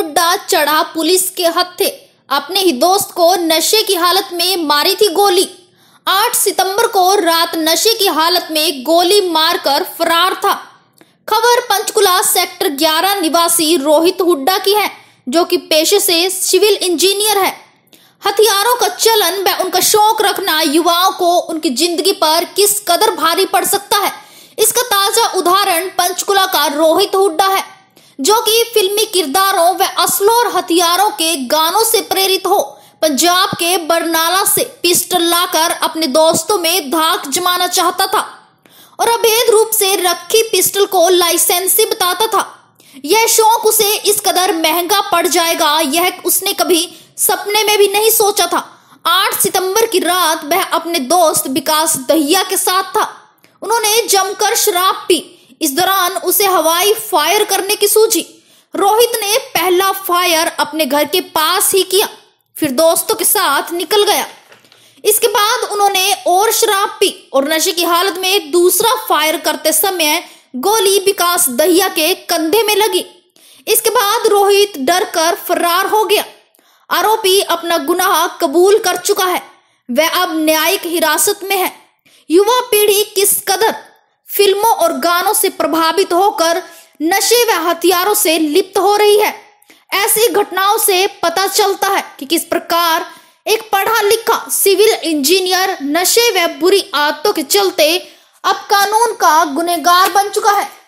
गुड्डा चढ़ा पुलिस के हत्थे अपने ही दोस्त को नशे की हालत में मारी थी गोली 8 सितंबर को रात नशे की हालत में गोली मारकर फरार था खबर पंचकुला सेक्टर 11 निवासी रोहित हुड्डा की है जो कि पेशे से सिविल इंजीनियर है हथियारों का चलन व उनका शौक रखना युवाओं को उनकी जिंदगी पर किस कदर भारी पड़ सकता है इसका ताजा उदाहरण पंचकुला का रोहित हुड्डा है जो कि फिल्मी किरदारों व असलों और हथियारों के गानों से प्रेरित हो पंजाब के बरनाला से पिस्टल लाकर अपने दोस्तों में धाक जमाना चाहता था और अभेद रूप से रखी पिस्टल को लाइसेंसी बताता था यह शौक उसे इस कदर महंगा पड़ जाएगा यह उसने कभी सपने में भी नहीं सोचा था 8 सितंबर की रात वह अपने दोस्त विकास दहिया के साथ था उन्होंने जमकर शराब पी इस दौरान उसे हवाई फायर करने की सूझी रोहित ने पहला फायर अपने घर के पास ही किया फिर दोस्तों के साथ निकल गया इसके बाद उन्होंने और शराब पी और नशे की हालत में दूसरा फायर करते समय गोली विकास दहिया के कंधे में लगी इसके बाद रोहित डर कर फरार हो गया आरोपी अपना गुनाह कबूल कर चुका है वह अब न्यायिक हिरासत में है युवा पीढ़ी किस कदर फिल्मों और गानों से प्रभावित होकर नशे व हथियारों से लिप्त हो रही है ऐसी घटनाओं से पता चलता है कि किस प्रकार एक पढ़ा लिखा सिविल इंजीनियर नशे व बुरी आदतों के चलते अब कानून का गुनेगार बन चुका है